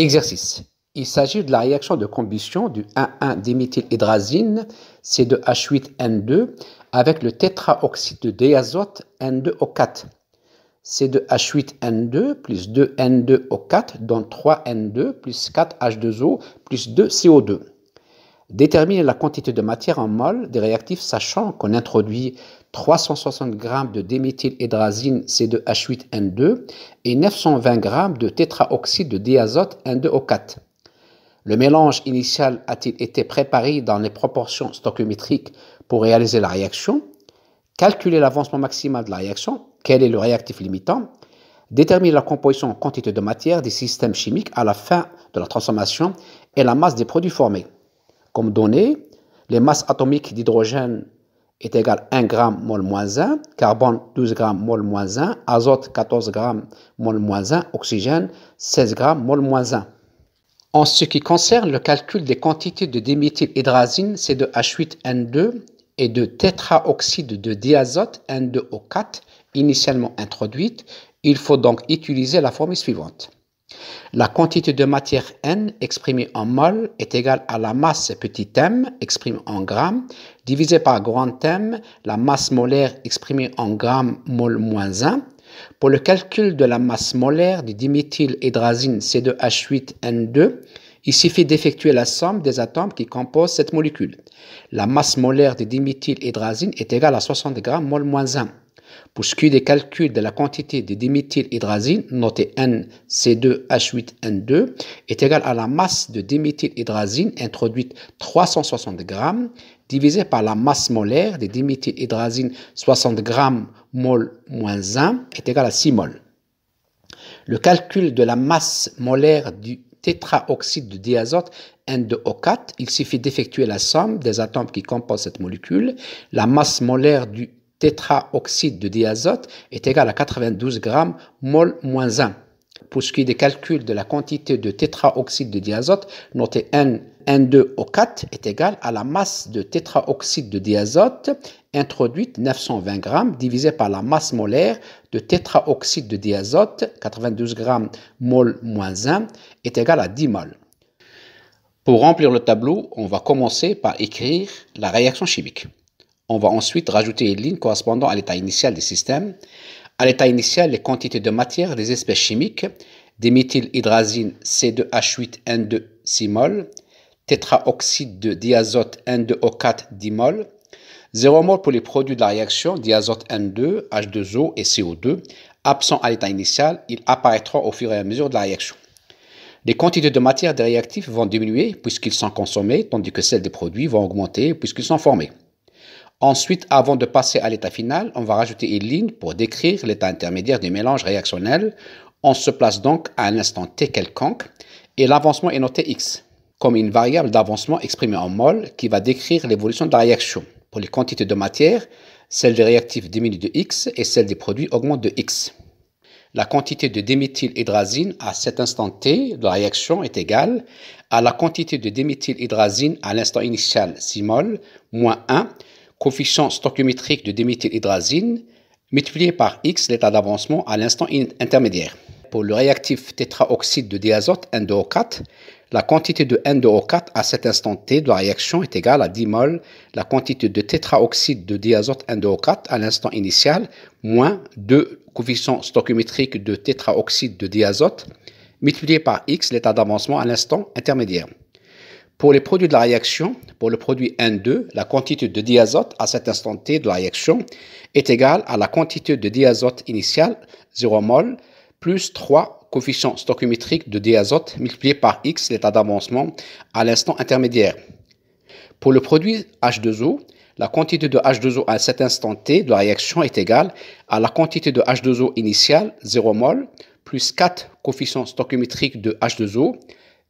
Exercice. Il s'agit de la réaction de combustion du 1,1-diméthylhydrazine C2H8N2 avec le tétraoxyde de diazote N2O4. C2H8N2 plus 2N2O4 donne 3N2 plus 4H2O plus 2CO2. Déterminer la quantité de matière en mol des réactifs, sachant qu'on introduit 360 g de déméthylhydrazine C2H8N2 et 920 g de tétraoxyde de diazote N2O4. Le mélange initial a-t-il été préparé dans les proportions stoichiométriques pour réaliser la réaction Calculer l'avancement maximal de la réaction, quel est le réactif limitant Déterminer la composition en quantité de matière des systèmes chimiques à la fin de la transformation et la masse des produits formés comme données, les masses atomiques d'hydrogène est égale 1 g mol moins 1, carbone 12 g mol moins 1, azote 14 g mol moins 1, oxygène 16 g mol moins 1. En ce qui concerne le calcul des quantités de diméthylhydrazine C2H8N2 et de tétraoxyde de diazote N2O4 initialement introduite, il faut donc utiliser la formule suivante. La quantité de matière N exprimée en mol est égale à la masse petit m exprimée en grammes divisée par grand M, la masse molaire exprimée en grammes mol moins 1. Pour le calcul de la masse molaire du diméthylhydrazine C2H8N2, il suffit d'effectuer la somme des atomes qui composent cette molécule. La masse molaire du diméthylhydrazine est égale à 60 grammes mol moins 1. Pour ce qui est des calculs de la quantité de diméthylhydrazine, notée NC2H8N2, est égale à la masse de diméthylhydrazine introduite 360 g divisée par la masse molaire de diméthylhydrazine 60 g mol moins 1 est égale à 6 mol. Le calcul de la masse molaire du tétraoxyde de diazote N2O4, il suffit d'effectuer la somme des atomes qui composent cette molécule. La masse molaire du tétraoxyde de diazote est égal à 92 g mol moins 1. Pour ce qui est des calculs de la quantité de tétraoxyde de diazote, notez N, N2O4 est égal à la masse de tétraoxyde de diazote introduite 920 g divisé par la masse molaire de tétraoxyde de diazote 92 g mol moins 1 est égal à 10 mol. Pour remplir le tableau, on va commencer par écrire la réaction chimique. On va ensuite rajouter une ligne correspondant à l'état initial du système. À l'état initial, les quantités de matière des espèces chimiques, des méthylhydrazines C2H8N2 mol, tétraoxyde de diazote N2O4 10 mol, 0 mol pour les produits de la réaction diazote N2, H2O et CO2. Absent à l'état initial, ils apparaîtront au fur et à mesure de la réaction. Les quantités de matière des réactifs vont diminuer puisqu'ils sont consommés, tandis que celles des produits vont augmenter puisqu'ils sont formés. Ensuite, avant de passer à l'état final, on va rajouter une ligne pour décrire l'état intermédiaire du mélange réactionnel. On se place donc à un instant t quelconque et l'avancement est noté x comme une variable d'avancement exprimée en mol qui va décrire l'évolution de la réaction. Pour les quantités de matière, celle des réactifs diminue de x et celle des produits augmente de x. La quantité de diméthylhydrazine à cet instant t de la réaction est égale à la quantité de diméthylhydrazine à l'instant initial 6 mol moins 1 coefficient stoichiométrique de diméthylhydrazine multiplié par X l'état d'avancement à l'instant intermédiaire. Pour le réactif tétraoxyde de diazote 2 o 4 la quantité de n 2 o 4 à cet instant T de la réaction est égale à 10 mol la quantité de tétraoxyde de diazote 2 o 4 à l'instant initial moins 2 coefficient stoichiométrique de tétraoxyde de diazote multiplié par X l'état d'avancement à l'instant intermédiaire. Pour les produits de la réaction, pour le produit N2, la quantité de diazote à cet instant T de la réaction est égale à la quantité de diazote initiale, 0 mol, plus 3 coefficients stoichiométriques de diazote multiplié par X, l'état d'avancement, à l'instant intermédiaire. Pour le produit H2O, la quantité de H2O à cet instant T de la réaction est égale à la quantité de H2O initiale, 0 mol, plus 4 coefficients stoichiométriques de H2O,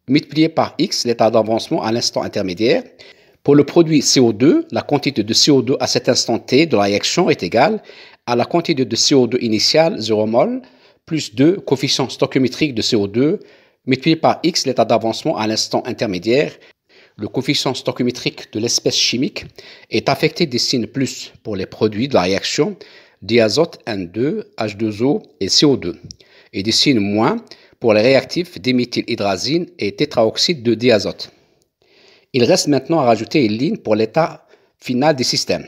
multiplié par x, l'état d'avancement à l'instant intermédiaire. Pour le produit CO2, la quantité de CO2 à cet instant t de la réaction est égale à la quantité de CO2 initiale, 0 mol, plus 2 coefficient stoichiométrique de CO2 multiplié par x, l'état d'avancement à l'instant intermédiaire. Le coefficient stoichiométrique de l'espèce chimique est affecté des signes plus pour les produits de la réaction diazote N2, H2O et CO2 et des signes moins pour les réactifs diméthylhydrazine et tétraoxyde de diazote. Il reste maintenant à rajouter une ligne pour l'état final du système.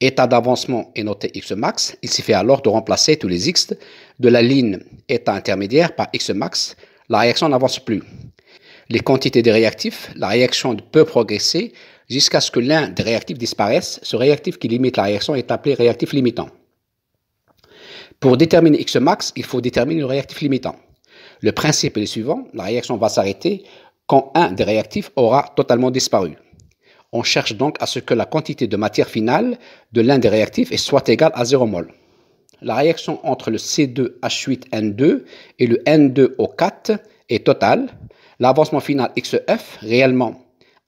État d'avancement est noté Xmax. Il suffit alors de remplacer tous les X de la ligne état intermédiaire par Xmax. La réaction n'avance plus. Les quantités des réactifs, la réaction peut progresser jusqu'à ce que l'un des réactifs disparaisse. Ce réactif qui limite la réaction est appelé réactif limitant. Pour déterminer Xmax, il faut déterminer le réactif limitant. Le principe est le suivant, la réaction va s'arrêter quand un des réactifs aura totalement disparu. On cherche donc à ce que la quantité de matière finale de l'un des réactifs soit égale à 0 mol. La réaction entre le C2H8N2 et le N2O4 est totale. L'avancement final XF e réellement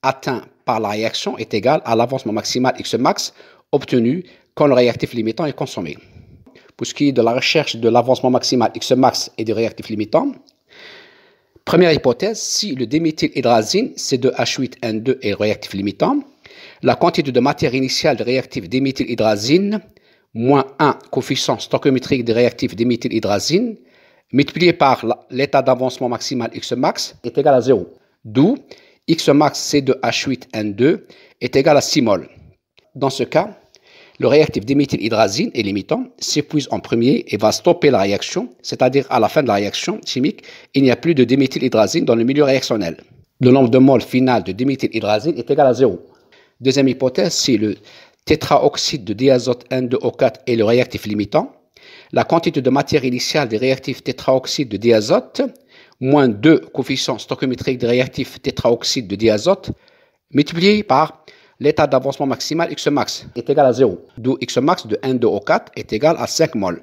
atteint par la réaction est égal à l'avancement maximal Xmax obtenu quand le réactif limitant est consommé pour ce qui est de la recherche de l'avancement maximal Xmax et du réactif limitant. Première hypothèse, si le déméthylhydrazine C2H8N2 est le réactif limitant, la quantité de matière initiale de réactif déméthylhydrazine moins 1 coefficient stoichiométrique des réactif déméthylhydrazine multiplié par l'état d'avancement maximal Xmax est égal à 0. D'où Xmax c 2 C2H8N2 est égal à 6 mol. Dans ce cas, le réactif diméthylhydrazine est l'imitant s'épuise en premier et va stopper la réaction, c'est-à-dire à la fin de la réaction chimique, il n'y a plus de diméthylhydrazine dans le milieu réactionnel. Le nombre de moles final de diméthylhydrazine est égal à zéro. Deuxième hypothèse, si le tétraoxyde de diazote n 2 o 4 est le réactif limitant, la quantité de matière initiale des réactifs tétraoxyde de diazote, moins 2 coefficients stoichiométriques des réactifs tétraoxyde de diazote, multiplié par l'état d'avancement maximal X max est égal à 0, d'où X max de n 2 o 4 est égal à 5 mol.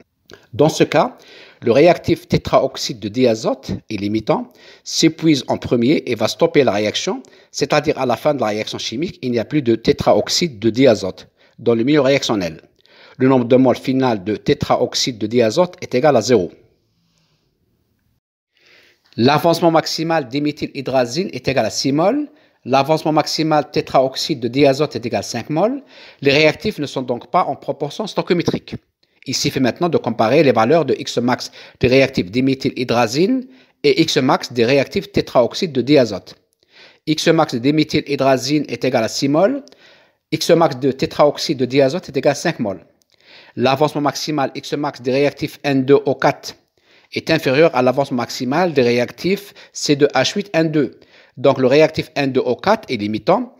Dans ce cas, le réactif tétraoxyde de diazote est limitant s'épuise en premier et va stopper la réaction, c'est-à-dire à la fin de la réaction chimique, il n'y a plus de tétraoxyde de diazote dans le milieu réactionnel. Le nombre de moles final de tétraoxyde de diazote est égal à 0. L'avancement maximal hydrazine est égal à 6 mol. L'avancement maximal tétraoxyde de diazote est égal à 5 mol. Les réactifs ne sont donc pas en proportion stoichiométrique. Il suffit maintenant de comparer les valeurs de Xmax des réactifs diméthylhydrazine et Xmax des réactifs tétraoxyde de diazote. Xmax de diméthylhydrazine est égal à 6 mol. Xmax de tétraoxyde de diazote est égal à 5 mol. L'avancement maximal Xmax des réactifs N2O4 est inférieur à l'avancement maximal des réactifs C2H8N2 donc le réactif N2O4 est limitant,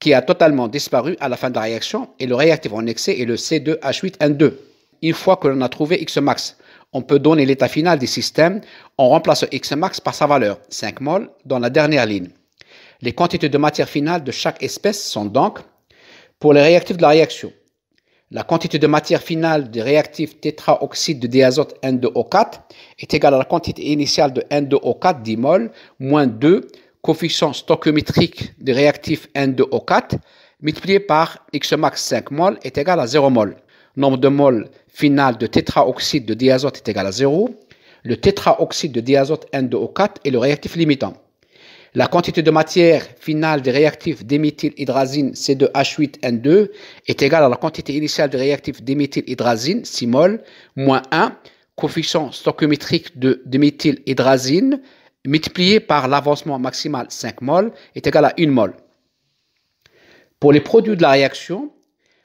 qui a totalement disparu à la fin de la réaction, et le réactif en excès est le C2H8N2. Une fois que l'on a trouvé Xmax, on peut donner l'état final du système en remplaçant Xmax par sa valeur, 5 mol, dans la dernière ligne. Les quantités de matière finale de chaque espèce sont donc, pour les réactifs de la réaction, la quantité de matière finale du réactif tétraoxyde de diazote N2O4 est égale à la quantité initiale de N2O4 10 mol moins 2 coefficient stoichiométrique des réactif N2O4 multiplié par Xmax 5 mol est égal à 0 mol. Nombre de mol final de tétraoxyde de diazote est égal à 0. Le tétraoxyde de diazote N2O4 est le réactif limitant. La quantité de matière finale des réactifs d'éméthylhydrazine C2H8N2 est égale à la quantité initiale des réactifs d'éméthylhydrazine 6 mol moins 1 coefficient stoichiométrique de diméthylhydrazine multiplié par l'avancement maximal 5 mol est égal à 1 mol. Pour les produits de la réaction,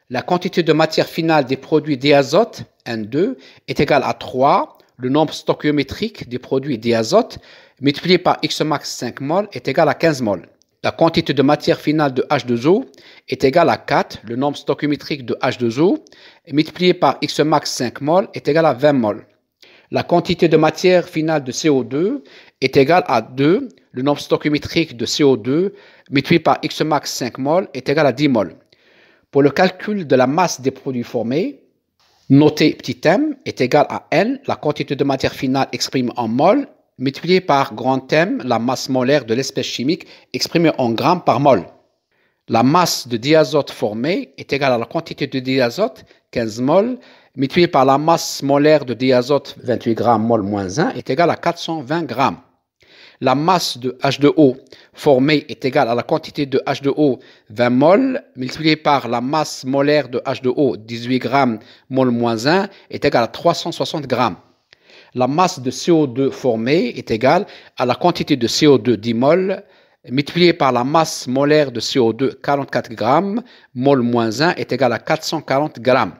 la quantité de matière finale des produits d'azote N2, est égale à 3. Le nombre stoichiométrique des produits d'azote multiplié par X max 5 mol est égal à 15 mol. La quantité de matière finale de H2O est égale à 4. Le nombre stoichiométrique de H2O multiplié par X max 5 mol est égal à 20 mol la quantité de matière finale de CO2 est égale à 2, le nombre stoichiométrique de CO2 multiplié par X 5 mol est égal à 10 mol. Pour le calcul de la masse des produits formés, notez petit m est égal à N, la quantité de matière finale exprimée en mol, multipliée par grand M, la masse molaire de l'espèce chimique exprimée en grammes par mol. La masse de diazote formée est égale à la quantité de diazote, 15 mol, multiplié par la masse molaire de diazote 28 g mol moins 1 est égal à 420 grammes. La masse de H2O formée est égale à la quantité de H2O 20 mol multipliée par la masse molaire de H2O 18 g mol moins 1 est égale à 360 grammes. La masse de CO2 formée est égale à la quantité de CO2 10 mol multipliée par la masse molaire de CO2 44 g mol moins 1 est égale à 440 grammes.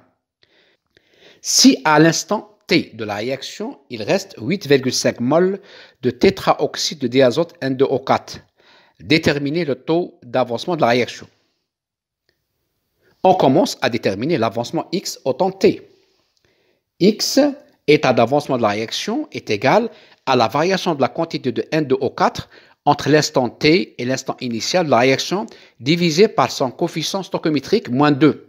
Si à l'instant T de la réaction, il reste 8,5 mol de tétraoxyde de diazote N2O4, déterminez le taux d'avancement de la réaction. On commence à déterminer l'avancement X au temps T. X, état d'avancement de la réaction, est égal à la variation de la quantité de N2O4 entre l'instant T et l'instant initial de la réaction divisé par son coefficient stoichiométrique moins 2.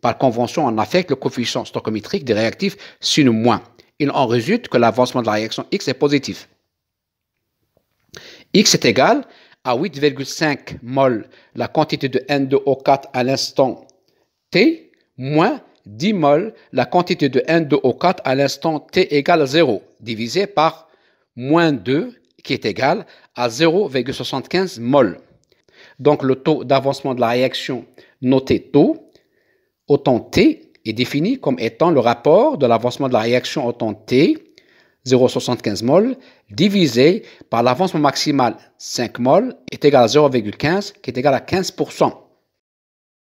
Par convention, on affecte le coefficient stoichiométrique des réactifs sur moins. Il en résulte que l'avancement de la réaction X est positif. X est égal à 8,5 mol la quantité de N2O4 à l'instant T moins 10 mol la quantité de N2O4 à l'instant T égale 0 divisé par moins 2 qui est égal à 0,75 mol. Donc le taux d'avancement de la réaction noté tôt Autant t est défini comme étant le rapport de l'avancement de la réaction autant t, 0,75 mol, divisé par l'avancement maximal 5 mol, est égal à 0,15, qui est égal à 15%.